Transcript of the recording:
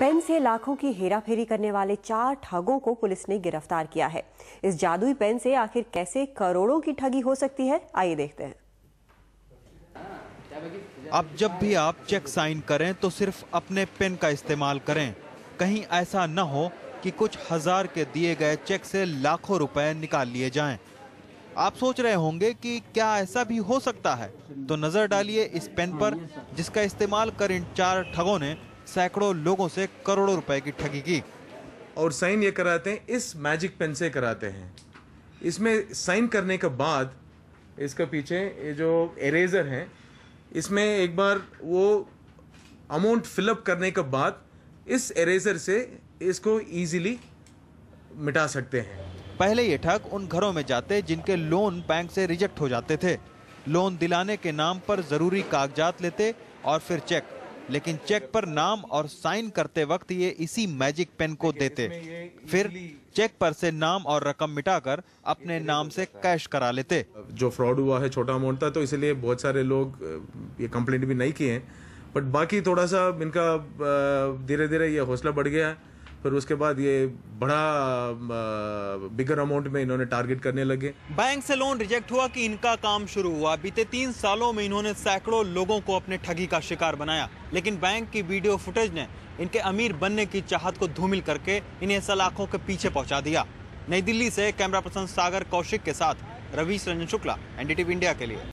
Pen से लाखों की हेराफेरी करने वाले चार ठगों को पुलिस ने गिरफ्तार किया है इस जादुई पेन से आखिर कैसे करोड़ों की ठगी हो सकती है आइए देखते हैं अब जब भी आप चेक साइन करें तो सिर्फ अपने पेन का इस्तेमाल करें कहीं ऐसा न हो कि कुछ हजार के दिए गए चेक से लाखों रुपए निकाल लिए जाएं। आप सोच रहे होंगे कि क्या ऐसा भी हो सकता है तो नजर डालिए इस पेन पर जिसका इस्तेमाल कर इन चार ठगों ने सैकड़ों लोगों से करोड़ों रुपए की ठगी की और साइन ये कराते हैं इस मैजिक पेन से कराते हैं इसमें साइन करने के बाद इसके पीछे ये जो एरेजर है इसमें एक बार वो अमाउंट फिलअप करने के बाद इस एरेजर से इसको इजीली मिटा सकते हैं पहले ये ठग उन घरों में जाते जिनके लोन बैंक से रिजेक्ट हो जाते थे लोन दिलाने के नाम पर ज़रूरी कागजात लेते और फिर चेक लेकिन चेक पर नाम और साइन करते वक्त ये इसी मैजिक पेन को देते फिर चेक पर से नाम और रकम मिटाकर अपने नाम से कैश करा लेते जो फ्रॉड हुआ है छोटा अमाउंट था तो इसलिए बहुत सारे लोग ये कंप्लेंट भी नहीं किए बट बाकी थोड़ा सा इनका धीरे धीरे ये हौसला बढ़ गया है फिर उसके बाद ये बड़ा बिगर अमाउंट में इन्होंने टारगेट करने लगे बैंक से लोन रिजेक्ट हुआ कि इनका काम शुरू हुआ बीते तीन सालों में इन्होंने सैकड़ों लोगों को अपने ठगी का शिकार बनाया लेकिन बैंक की वीडियो फुटेज ने इनके अमीर बनने की चाहत को धूमिल करके इन्हें सलाखों के पीछे पहुंचा दिया नई दिल्ली से कैमरा पर्सन सागर कौशिक के साथ रवीश रंजन शुक्ला एनडीटीवी इंडिया के लिए